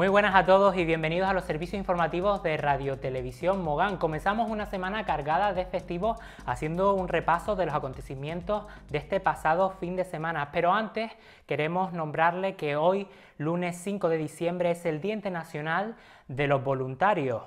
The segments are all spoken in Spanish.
Muy buenas a todos y bienvenidos a los servicios informativos de Radio Televisión Mogán. Comenzamos una semana cargada de festivos haciendo un repaso de los acontecimientos de este pasado fin de semana. Pero antes queremos nombrarle que hoy, lunes 5 de diciembre, es el Día Nacional de los Voluntarios.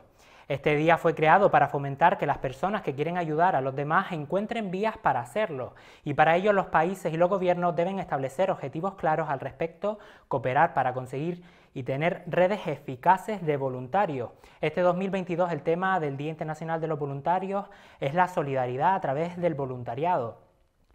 Este día fue creado para fomentar que las personas que quieren ayudar a los demás encuentren vías para hacerlo y para ello los países y los gobiernos deben establecer objetivos claros al respecto, cooperar para conseguir y tener redes eficaces de voluntarios. Este 2022 el tema del Día Internacional de los Voluntarios es la solidaridad a través del voluntariado.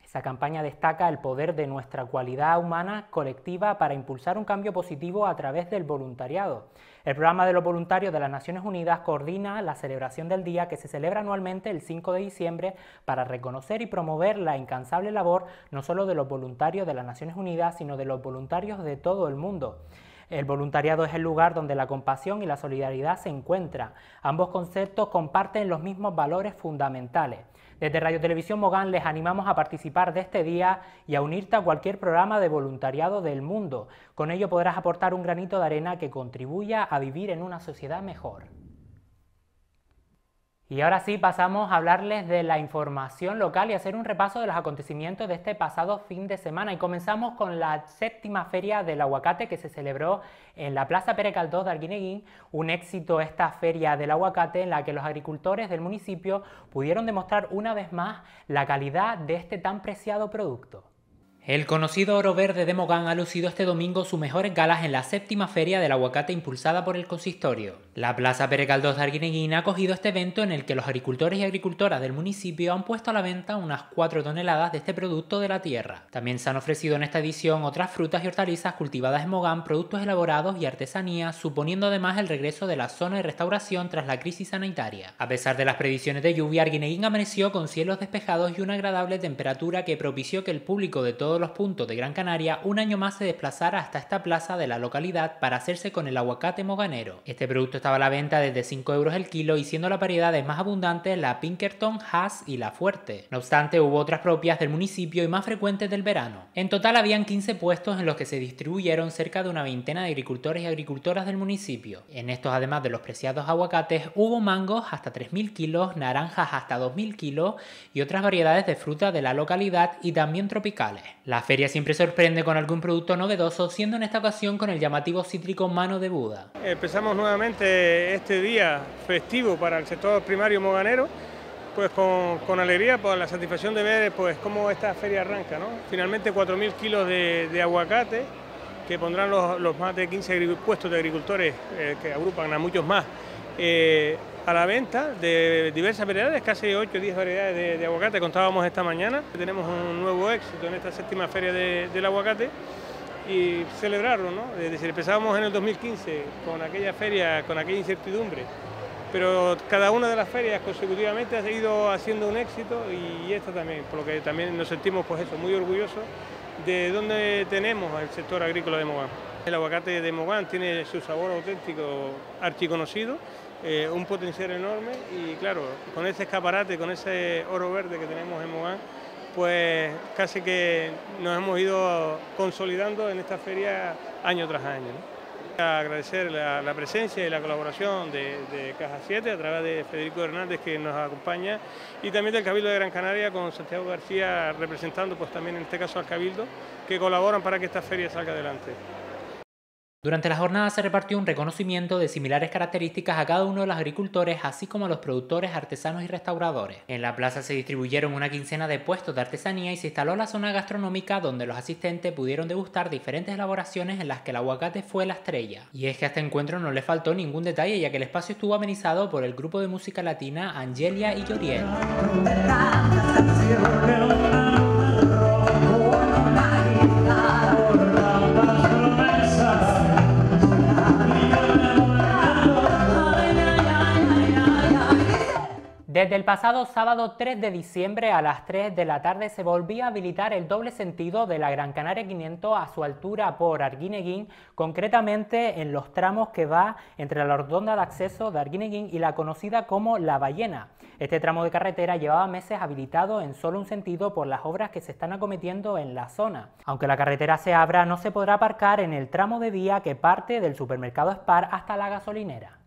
Esa campaña destaca el poder de nuestra cualidad humana colectiva para impulsar un cambio positivo a través del voluntariado. El programa de los voluntarios de las Naciones Unidas coordina la celebración del día que se celebra anualmente el 5 de diciembre para reconocer y promover la incansable labor no solo de los voluntarios de las Naciones Unidas, sino de los voluntarios de todo el mundo. El voluntariado es el lugar donde la compasión y la solidaridad se encuentran. Ambos conceptos comparten los mismos valores fundamentales. Desde Radio Televisión Mogán les animamos a participar de este día y a unirte a cualquier programa de voluntariado del mundo. Con ello podrás aportar un granito de arena que contribuya a vivir en una sociedad mejor. Y ahora sí pasamos a hablarles de la información local y hacer un repaso de los acontecimientos de este pasado fin de semana. Y comenzamos con la séptima feria del aguacate que se celebró en la Plaza Pérez de Arguineguín. Un éxito esta feria del aguacate en la que los agricultores del municipio pudieron demostrar una vez más la calidad de este tan preciado producto. El conocido oro verde de Mogán ha lucido este domingo sus mejores galas en la séptima feria del aguacate impulsada por el consistorio. La Plaza Pere de Arguineguín ha acogido este evento en el que los agricultores y agricultoras del municipio han puesto a la venta unas 4 toneladas de este producto de la tierra. También se han ofrecido en esta edición otras frutas y hortalizas cultivadas en Mogán, productos elaborados y artesanía, suponiendo además el regreso de la zona de restauración tras la crisis sanitaria. A pesar de las previsiones de lluvia, Arguineguín amaneció con cielos despejados y una agradable temperatura que propició que el público de todo los puntos de Gran Canaria, un año más se desplazara hasta esta plaza de la localidad para hacerse con el aguacate moganero. Este producto estaba a la venta desde 5 euros el kilo y siendo las variedades más abundantes la Pinkerton, Haas y la Fuerte. No obstante, hubo otras propias del municipio y más frecuentes del verano. En total habían 15 puestos en los que se distribuyeron cerca de una veintena de agricultores y agricultoras del municipio. En estos, además de los preciados aguacates, hubo mangos hasta 3.000 kilos, naranjas hasta 2.000 kilos y otras variedades de fruta de la localidad y también tropicales. La feria siempre sorprende con algún producto novedoso, siendo en esta ocasión con el llamativo cítrico Mano de Buda. Empezamos nuevamente este día festivo para el sector primario moganero, pues con, alegría por la satisfacción de ver pues cómo esta feria arranca. Finalmente 4.000 kilos de, aguacate que pondrán los, más de 15 puestos de agricultores eh, que agrupan a muchos más. Eh, a la venta de diversas variedades, casi 8 o 10 variedades de, aguacate, contábamos esta mañana. Tenemos un nuevo éxito en esta séptima feria del aguacate y celebrarlo, ¿no? Es decir, empezábamos en el 2015 con aquella feria, con aquella incertidumbre, pero cada una de las ferias consecutivamente ha seguido haciendo un éxito y esta también, por lo que también nos sentimos pues eso, muy orgullosos de dónde tenemos el sector agrícola de Mogán. El aguacate de Mogán tiene su sabor auténtico archiconocido, eh, un potencial enorme y claro, con ese escaparate, con ese oro verde que tenemos en Mogán, pues casi que nos hemos ido consolidando en esta feria año tras año. Agradecer la, presencia y la colaboración de, de, Caja 7 a través de Federico Hernández que nos acompaña y también del Cabildo de Gran Canaria con Santiago García representando pues también en este caso al Cabildo que colaboran para que esta feria salga adelante. Durante la jornada se repartió un reconocimiento de similares características a cada uno de los agricultores, así como a los productores, artesanos y restauradores. En la plaza se distribuyeron una quincena de puestos de artesanía y se instaló la zona gastronómica donde los asistentes pudieron degustar diferentes elaboraciones en las que el aguacate fue la estrella. Y es que a este encuentro no le faltó ningún detalle, ya que el espacio estuvo amenizado por el grupo de música latina Angelia y Lloriel. Desde el pasado sábado 3 de diciembre a las 3 de la tarde se volvía a habilitar el doble sentido de la Gran Canaria 500 a su altura por Arguineguín, concretamente en los tramos que va entre la rotonda de acceso de Arguineguín y la conocida como La Ballena. Este tramo de carretera llevaba meses habilitado en solo un sentido por las obras que se están acometiendo en la zona. Aunque la carretera se abra, no se podrá aparcar en el tramo de vía que parte del supermercado Spar hasta la gasolinera.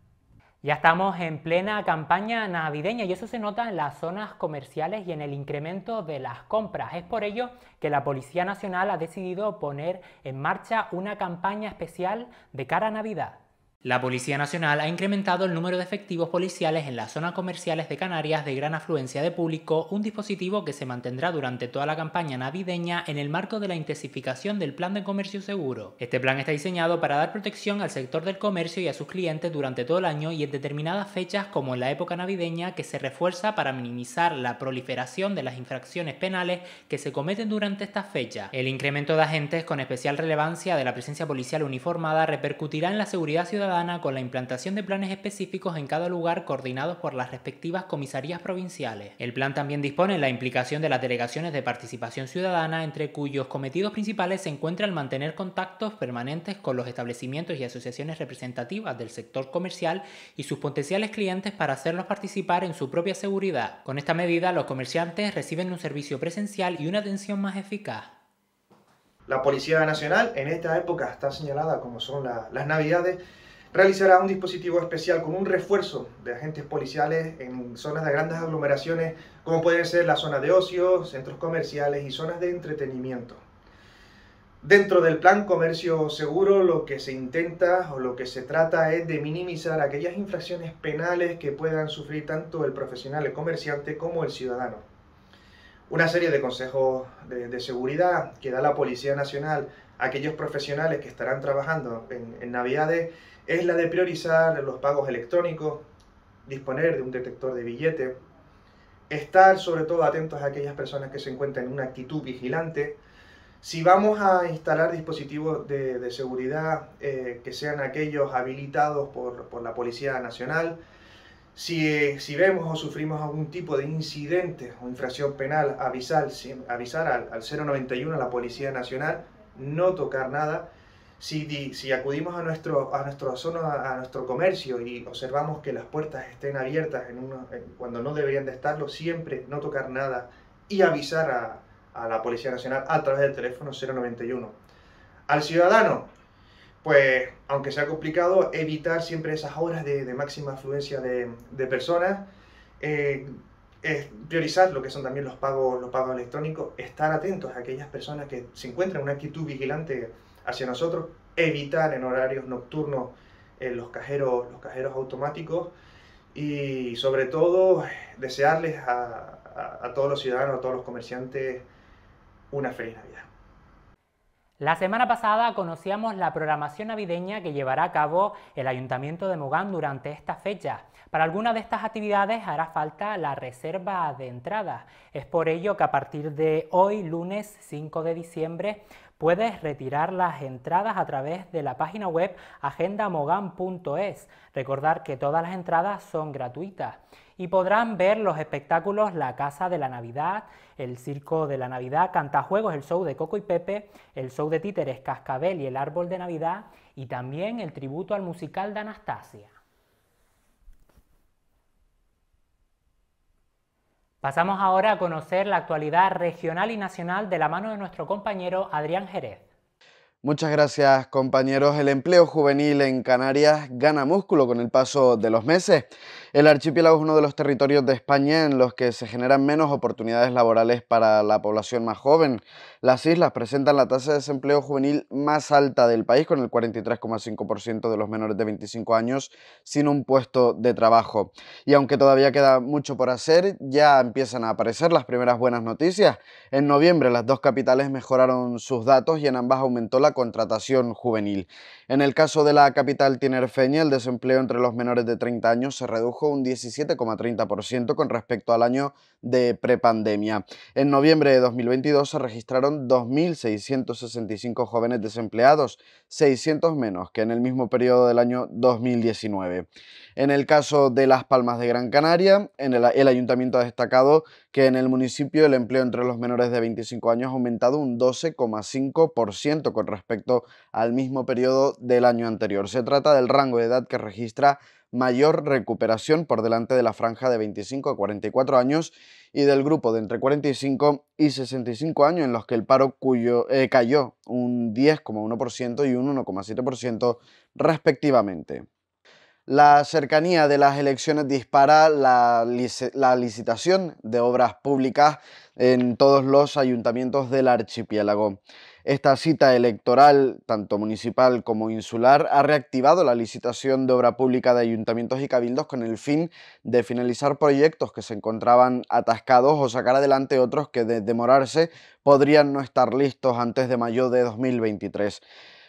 Ya estamos en plena campaña navideña y eso se nota en las zonas comerciales y en el incremento de las compras. Es por ello que la Policía Nacional ha decidido poner en marcha una campaña especial de cara a Navidad. La Policía Nacional ha incrementado el número de efectivos policiales en las zonas comerciales de Canarias de gran afluencia de público, un dispositivo que se mantendrá durante toda la campaña navideña en el marco de la intensificación del Plan de Comercio Seguro. Este plan está diseñado para dar protección al sector del comercio y a sus clientes durante todo el año y en determinadas fechas como en la época navideña que se refuerza para minimizar la proliferación de las infracciones penales que se cometen durante estas fechas. El incremento de agentes con especial relevancia de la presencia policial uniformada repercutirá en la seguridad ciudadana con la implantación de planes específicos en cada lugar coordinados por las respectivas comisarías provinciales. El plan también dispone la implicación de las delegaciones de participación ciudadana, entre cuyos cometidos principales se encuentra el mantener contactos permanentes con los establecimientos y asociaciones representativas del sector comercial y sus potenciales clientes para hacerlos participar en su propia seguridad. Con esta medida, los comerciantes reciben un servicio presencial y una atención más eficaz. La Policía Nacional en esta época está señalada como son las navidades realizará un dispositivo especial con un refuerzo de agentes policiales en zonas de grandes aglomeraciones, como pueden ser la zona de ocio, centros comerciales y zonas de entretenimiento. Dentro del plan comercio seguro lo que se intenta o lo que se trata es de minimizar aquellas infracciones penales que puedan sufrir tanto el profesional, el comerciante como el ciudadano. Una serie de consejos de, seguridad que da la Policía Nacional a aquellos profesionales que estarán trabajando en, en Navidades es la de priorizar los pagos electrónicos, disponer de un detector de billete, estar sobre todo atentos a aquellas personas que se encuentran en una actitud vigilante. Si vamos a instalar dispositivos de, seguridad eh, que sean aquellos habilitados por, la Policía Nacional, si, vemos o sufrimos algún tipo de incidente o infracción penal, avisar, avisar al 091 a la Policía Nacional, no tocar nada si, si acudimos a nuestro, a nuestro zona, a nuestro comercio y observamos que las puertas estén abiertas en cuando no deberían de estarlo, siempre no tocar nada y avisar a, a la Policía Nacional a través del teléfono 091. Al ciudadano, pues aunque sea complicado, evitar siempre esas horas de, de máxima afluencia de, de personas, eh, es priorizar lo que son también los pagos, los pagos electrónicos, estar atentos a aquellas personas que se encuentran en una actitud vigilante hacia nosotros, evitar en horarios nocturnos eh, los, cajeros, los cajeros automáticos y sobre todo desearles a, a, todos los ciudadanos, a todos los comerciantes, una feliz Navidad. La semana pasada conocíamos la programación navideña que llevará a cabo el Ayuntamiento de Mogán durante esta fecha. Para alguna de estas actividades hará falta la reserva de entrada. Es por ello que a partir de hoy, lunes 5 de diciembre, Puedes retirar las entradas a través de la página web agendamogan.es. Recordar que todas las entradas son gratuitas y podrán ver los espectáculos La Casa de la Navidad, El Circo de la Navidad, Cantajuegos, el show de Coco y Pepe, el show de títeres Cascabel y el Árbol de Navidad y también el tributo al musical de Anastasia. Pasamos ahora a conocer la actualidad regional y nacional de la mano de nuestro compañero Adrián Jerez. Muchas gracias compañeros. El empleo juvenil en Canarias gana músculo con el paso de los meses. El archipiélago es uno de los territorios de España en los que se generan menos oportunidades laborales para la población más joven. Las islas presentan la tasa de desempleo juvenil más alta del país, con el 43,5% de los menores de 25 años sin un puesto de trabajo. Y aunque todavía queda mucho por hacer, ya empiezan a aparecer las primeras buenas noticias. En noviembre las dos capitales mejoraron sus datos y en ambas aumentó la contratación juvenil. En el caso de la capital tinerfeña, el desempleo entre los menores de 30 años se redujo un 17,30% con respecto al año de prepandemia. En noviembre de 2022 se registraron 2.665 jóvenes desempleados, 600 menos que en el mismo periodo del año 2019. En el caso de Las Palmas de Gran Canaria, el, el ayuntamiento ha destacado que en el municipio el empleo entre los menores de 25 años ha aumentado un 12,5% con respecto al mismo periodo del año anterior. Se trata del rango de edad que registra mayor recuperación por delante de la franja de 25 a 44 años y del grupo de entre 45 y 65 años en los que el paro cuyo, eh, cayó un 10,1% y un 1,7% respectivamente. La cercanía de las elecciones dispara la, licitación de obras públicas en todos los ayuntamientos del archipiélago. Esta cita electoral, tanto municipal como insular, ha reactivado la licitación de obra pública de ayuntamientos y cabildos con el fin de finalizar proyectos que se encontraban atascados o sacar adelante otros que de demorarse podrían no estar listos antes de mayo de 2023.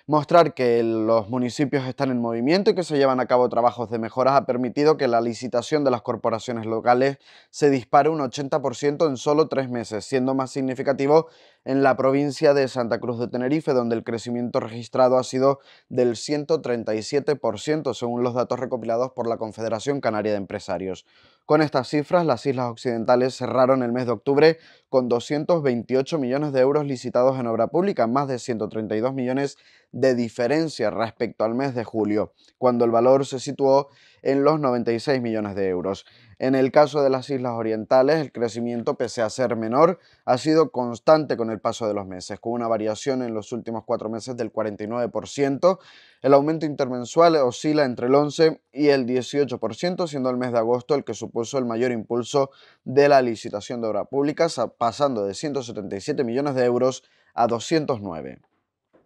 Mostrar que los municipios están en movimiento y que se llevan a cabo trabajos de mejoras ha permitido que la licitación de las corporaciones locales se dispare un 80% en solo tres meses, siendo más significativo en la provincia de Santa Cruz de Tenerife, donde el crecimiento registrado ha sido del 137%, según los datos recopilados por la Confederación Canaria de Empresarios. Con estas cifras, las islas occidentales cerraron el mes de octubre con 228 millones de euros licitados en obra pública, más de 132 millones de diferencia respecto al mes de julio, cuando el valor se situó en los 96 millones de euros. En el caso de las islas orientales, el crecimiento, pese a ser menor, ha sido constante con el paso de los meses, con una variación en los últimos cuatro meses del 49%. El aumento intermensual oscila entre el 11 y el 18%, siendo el mes de agosto el que supuso el mayor impulso de la licitación de obras públicas pasando de 177 millones de euros a 209.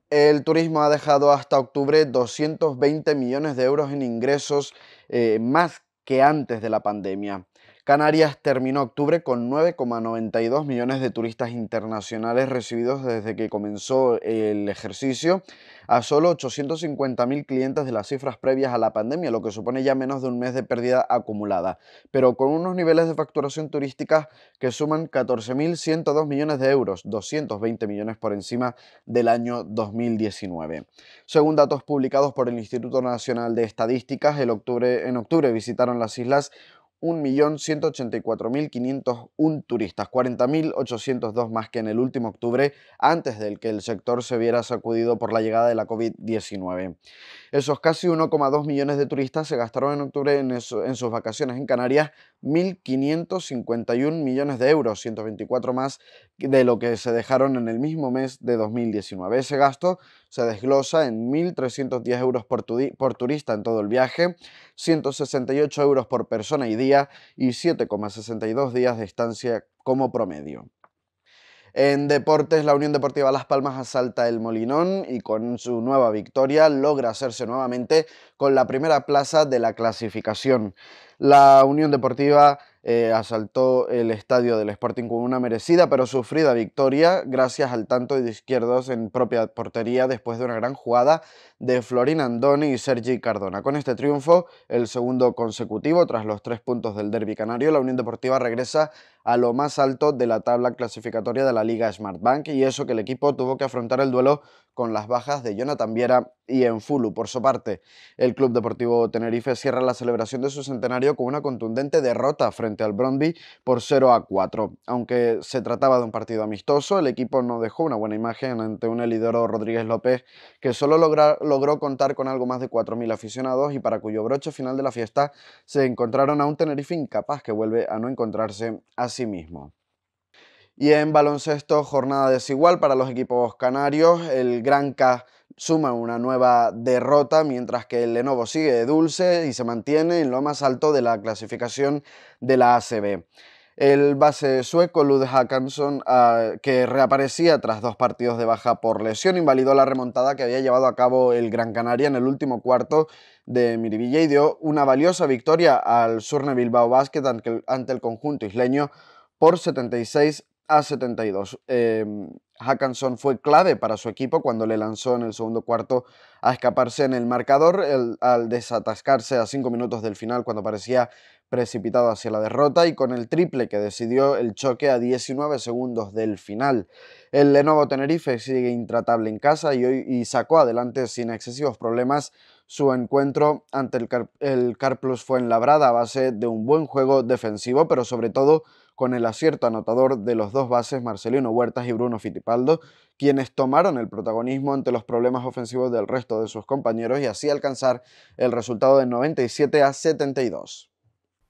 El turismo ha dejado hasta octubre 220 millones de euros en ingresos eh, más más que antes de la pandemia. Canarias terminó octubre con 9,92 millones de turistas internacionales recibidos desde que comenzó el ejercicio a solo 850.000 clientes de las cifras previas a la pandemia, lo que supone ya menos de un mes de pérdida acumulada, pero con unos niveles de facturación turística que suman 14.102 millones de euros, 220 millones por encima del año 2019. Según datos publicados por el Instituto Nacional de Estadísticas, en octubre visitaron las islas 1.184.501 turistas, 40.802 más que en el último octubre, antes del que el sector se viera sacudido por la llegada de la COVID-19. Esos casi 1,2 millones de turistas se gastaron en octubre en, sus vacaciones en Canarias 1.551 millones de euros, 124 más de lo que se dejaron en el mismo mes de 2019. Ese gasto se desglosa en 1.310 euros por, por turista en todo el viaje, 168 euros por persona y día y 7,62 días de estancia como promedio. En deportes, la Unión Deportiva Las Palmas asalta el Molinón y con su nueva victoria logra hacerse nuevamente con la primera plaza de la clasificación. La Unión Deportiva eh, asaltó el estadio del Sporting con una merecida pero sufrida victoria gracias al tanto de izquierdos en propia portería después de una gran jugada de Florin Andoni y Sergi Cardona. Con este triunfo, el segundo consecutivo tras los tres puntos del Derby Canario, la Unión Deportiva regresa a lo más alto de la tabla clasificatoria de la Liga Smart Bank y eso que el equipo tuvo que afrontar el duelo con las bajas de Jonathan Viera y Enfulu. Por su parte, el Club Deportivo Tenerife cierra la celebración de su centenario con una contundente derrota frente al Brondby por 0 a 4. Aunque se trataba de un partido amistoso, el equipo no dejó una buena imagen ante un Elidoro Rodríguez López que solo logró contar con algo más de 4.000 aficionados y para cuyo broche final de la fiesta se encontraron a un Tenerife incapaz que vuelve a no encontrarse a sí mismo. Y en baloncesto, jornada desigual para los equipos canarios. El Gran Granca suma una nueva derrota, mientras que el Lenovo sigue de dulce y se mantiene en lo más alto de la clasificación de la ACB. El base sueco Lud Hackanson, ah, que reaparecía tras dos partidos de baja por lesión, invalidó la remontada que había llevado a cabo el Gran Canaria en el último cuarto de Miribilla y dio una valiosa victoria al Surne Bilbao Basket ante el conjunto isleño por 76 a 72. Eh, em, Hackanson fue clave para su equipo cuando le lanzó en el segundo cuarto a escaparse en el marcador, al desatascarse a 5 minutos del final cuando parecía precipitado hacia la derrota y con el triple que decidió el choque a 19 segundos del final. El Lenovo Tenerife sigue intratable en casa y, hoy, sacó adelante sin excesivos problemas su encuentro ante el, Car el Carplus fue enlabrada a base de un buen juego defensivo, pero sobre todo con el acierto anotador de los dos bases Marcelino Huertas y Bruno Fitipaldo, quienes tomaron el protagonismo ante los problemas ofensivos del resto de sus compañeros y así alcanzar el resultado de 97 a 72.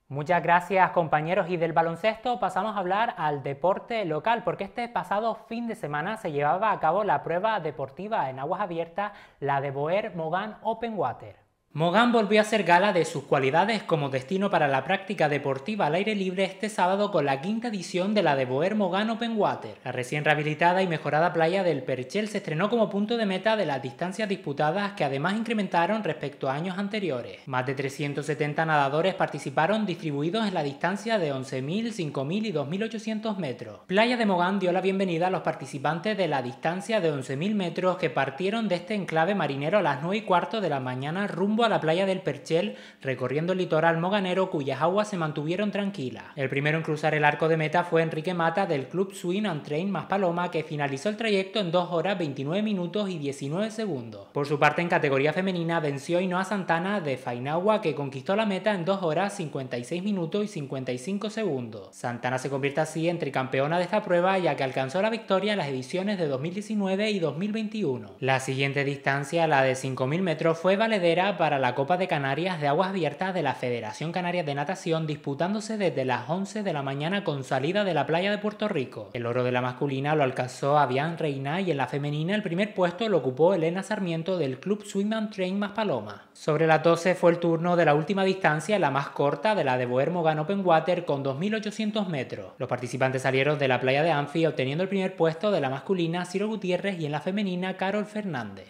Muchas gracias compañeros y del baloncesto pasamos a hablar al deporte local porque este pasado fin de semana se llevaba a cabo la prueba deportiva en aguas abiertas, la de Boer Mogán Open Water. Mogán volvió a hacer gala de sus cualidades como destino para la práctica deportiva al aire libre este sábado con la quinta edición de la de Boer Mogán Open Water. La recién rehabilitada y mejorada playa del Perchel se estrenó como punto de meta de las distancias disputadas que además incrementaron respecto a años anteriores. Más de 370 nadadores participaron distribuidos en la distancia de 11.000, 5.000 y 2.800 metros. Playa de Mogán dio la bienvenida a los participantes de la distancia de 11.000 metros que partieron de este enclave marinero a las 9 y cuarto de la mañana rumbo a la playa del Perchel, recorriendo el litoral moganero cuyas aguas se mantuvieron tranquilas. El primero en cruzar el arco de meta fue Enrique Mata del Club Swing and Train más Paloma, que finalizó el trayecto en 2 horas 29 minutos y 19 segundos. Por su parte, en categoría femenina venció Inoa Santana de Fainagua, que conquistó la meta en 2 horas 56 minutos y 55 segundos. Santana se convierte así en tricampeona de esta prueba, ya que alcanzó la victoria en las ediciones de 2019 y 2021. La siguiente distancia, la de 5.000 metros, fue valedera para la Copa de Canarias de Aguas Abiertas de la Federación Canaria de Natación disputándose desde las 11 de la mañana con salida de la playa de Puerto Rico. El oro de la masculina lo alcanzó Avian Reina y en la femenina el primer puesto lo ocupó Elena Sarmiento del Club Swim Train más Paloma. Sobre las 12 fue el turno de la última distancia, la más corta de la de Boermogan Open Water con 2.800 metros. Los participantes salieron de la playa de Anfi obteniendo el primer puesto de la masculina Ciro Gutiérrez y en la femenina Carol Fernández.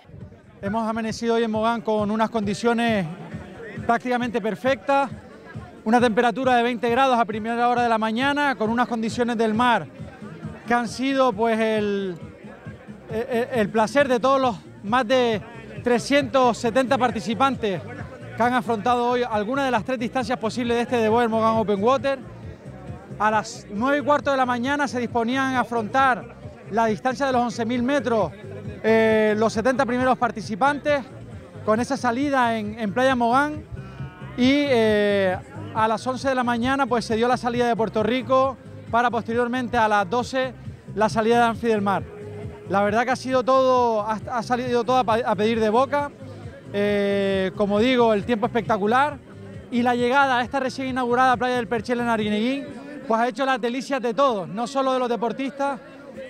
Hemos amanecido hoy en Mogán con unas condiciones prácticamente perfectas, una temperatura de 20 grados a primera hora de la mañana, con unas condiciones del mar que han sido pues el, e, e, el, placer de todos los más de 370 participantes que han afrontado hoy alguna de las tres distancias posibles de este de Boer Mogán Open Water. A las 9 y cuarto de la mañana se disponían a afrontar la distancia de los 11.000 metros eh, los 70 primeros participantes con esa salida en, Playa Mogán y eh, a las 11 de la mañana pues se dio la salida de Puerto Rico para posteriormente a las 12 la salida de Anfi del Mar. La verdad que ha sido todo, ha, salido todo a, pedir de boca, eh, como digo, el tiempo espectacular y la llegada a esta recién inaugurada playa del Perchel en Arineguín... pues ha hecho las delicias de todos, no solo de los deportistas,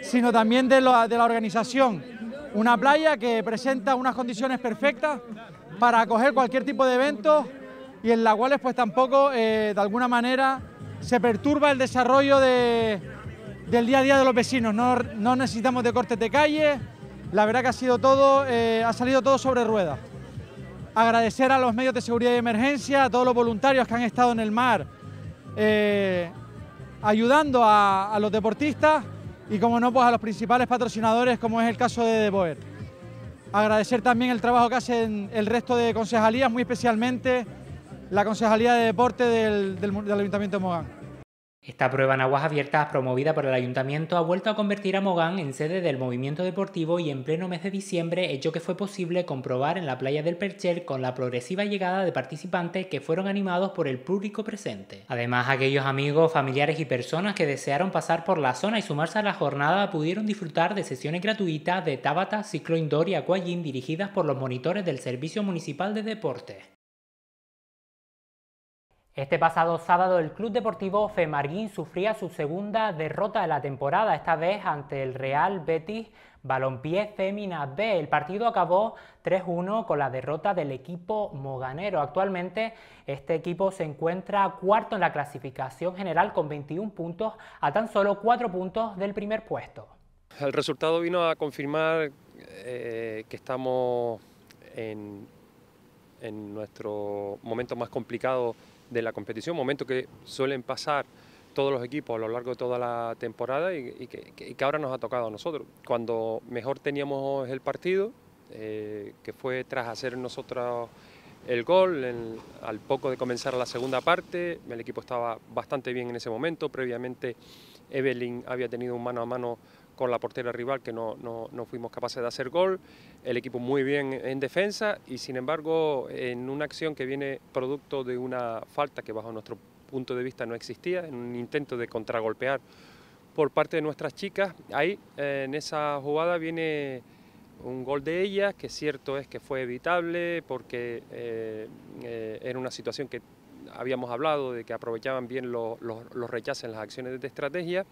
sino también de la organización una playa que presenta unas condiciones perfectas para acoger cualquier tipo de evento y en la cual pues tampoco eh, de alguna manera se perturba el desarrollo del día a día de los vecinos. No, necesitamos de cortes de calle, la verdad que ha sido todo, eh, ha salido todo sobre ruedas. Agradecer a los medios de seguridad y emergencia, a todos los voluntarios que han estado en el mar eh, ayudando a los deportistas y como no, pues a los principales patrocinadores como es el caso de Boer. Agradecer también el trabajo que hacen el resto de concejalías, muy especialmente la concejalía de deporte del, del Ayuntamiento de Mogán. Esta prueba en aguas abiertas promovida por el ayuntamiento ha vuelto a convertir a Mogán en sede del movimiento deportivo y en pleno mes de diciembre hecho que fue posible comprobar en la playa del Perchel con la progresiva llegada de participantes que fueron animados por el público presente. Además, aquellos amigos, familiares y personas que desearon pasar por la zona y sumarse a la jornada pudieron disfrutar de sesiones gratuitas de Tabata, Ciclo Indoor y Aquagym dirigidas por los monitores del Servicio Municipal de Deportes. Este pasado sábado el Club Deportivo Femarguín sufría su segunda derrota de la temporada, esta vez ante el Real Betis Balompié Fémina B. El partido acabó 3-1 con la derrota del equipo moganero. Actualmente este equipo se encuentra cuarto en la clasificación general con 21 puntos a tan solo 4 puntos del primer puesto. El resultado vino a confirmar eh, que estamos en, en nuestro momento más complicado de la competición, momento que suelen pasar todos los equipos a lo largo de toda la temporada y, que, ahora nos ha tocado a nosotros. Cuando mejor teníamos el partido, eh, que fue tras hacer nosotros el gol, al poco de comenzar la segunda parte, el equipo estaba bastante bien en ese momento, previamente Evelyn había tenido un mano a mano con la portera rival que no, fuimos capaces de hacer gol, el equipo muy bien en defensa y sin embargo en una acción que viene producto de una falta que bajo nuestro punto de vista no existía, en un intento de contragolpear por parte de nuestras chicas, ahí en esa jugada viene un gol de ellas que cierto es que fue evitable porque eh, eh, era una situación que habíamos hablado de que aprovechaban bien los, los, en las acciones de estrategia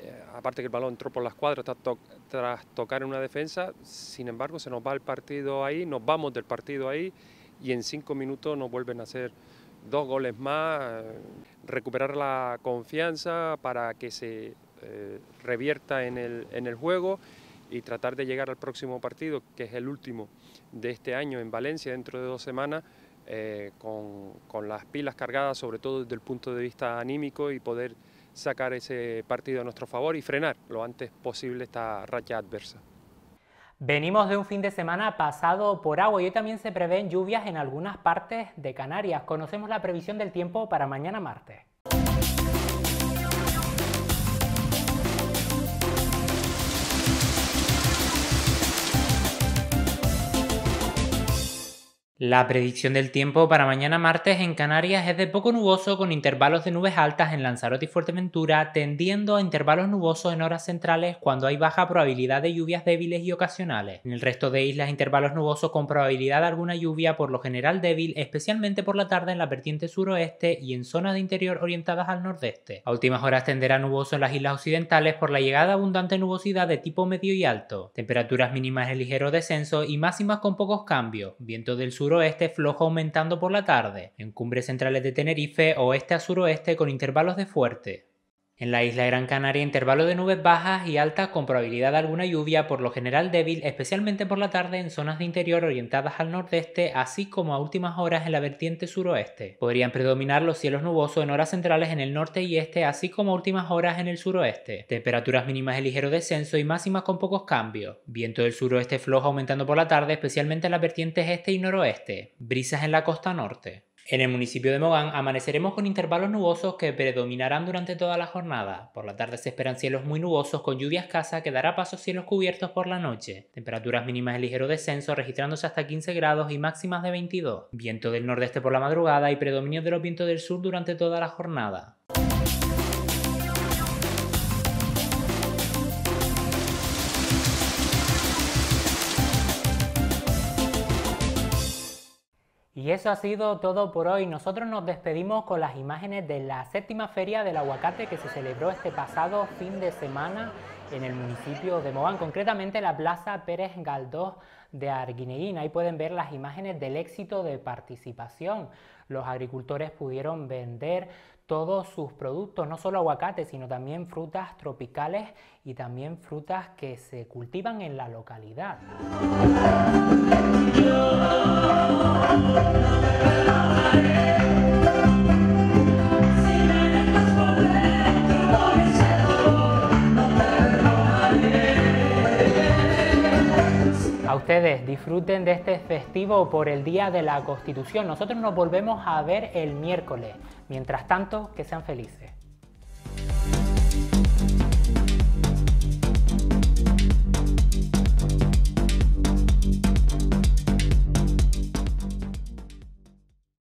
eh, aparte que el balón entró por las cuadras tras, tocar en una defensa, sin embargo se nos va el partido ahí, nos vamos del partido ahí y en cinco minutos nos vuelven a hacer dos goles más, eh, recuperar la confianza para que se eh, revierta en el, juego y tratar de llegar al próximo partido, que es el último de este año en Valencia, dentro de dos semanas, con, con las pilas cargadas, sobre todo desde el punto de vista anímico y poder sacar ese partido a nuestro favor y frenar lo antes posible esta racha adversa. Venimos de un fin de semana pasado por agua y hoy también se prevén lluvias en algunas partes de Canarias. Conocemos la previsión del tiempo para mañana martes. La predicción del tiempo para mañana martes en Canarias es de poco nuboso con intervalos de nubes altas en Lanzarote y Fuerteventura, tendiendo a intervalos nubosos en horas centrales cuando hay baja probabilidad de lluvias débiles y ocasionales. En el resto de islas intervalos nubosos con probabilidad de alguna lluvia por lo general débil, especialmente por la tarde en la vertiente suroeste y en zonas de interior orientadas al nordeste. A últimas horas tenderá nuboso en las islas occidentales por la llegada de abundante nubosidad de tipo medio y alto. Temperaturas mínimas en ligero descenso y máximas con pocos cambios. Viento del sur suroeste flojo aumentando por la tarde, en cumbres centrales de Tenerife oeste a suroeste con intervalos de fuerte, en la isla Gran Canaria, intervalo de nubes bajas y altas con probabilidad de alguna lluvia, por lo general débil, especialmente por la tarde en zonas de interior orientadas al nordeste, así como a últimas horas en la vertiente suroeste. Podrían predominar los cielos nubosos en horas centrales en el norte y este, así como a últimas horas en el suroeste. Temperaturas mínimas de ligero descenso y máximas con pocos cambios. Viento del suroeste flojo aumentando por la tarde, especialmente en las vertientes este y noroeste. Brisas en la costa norte. En el municipio de Mogán amaneceremos con intervalos nubosos que predominarán durante toda la jornada. Por la tarde se esperan cielos muy nubosos con lluvia escasa que dará paso a cielos cubiertos por la noche. Temperaturas mínimas de ligero descenso registrándose hasta 15 grados y máximas de 22. Viento del nordeste por la madrugada y predominio de los vientos del sur durante toda la jornada. Y eso ha sido todo por hoy. Nosotros nos despedimos con las imágenes de la séptima feria del aguacate que se celebró este pasado fin de semana en el municipio de Mogán, concretamente la Plaza Pérez Galdós de Arguineguín. Ahí pueden ver las imágenes del éxito de participación. Los agricultores pudieron vender todos sus productos, no solo aguacates, sino también frutas tropicales y también frutas que se cultivan en la localidad. ustedes, disfruten de este festivo por el Día de la Constitución. Nosotros nos volvemos a ver el miércoles. Mientras tanto, que sean felices.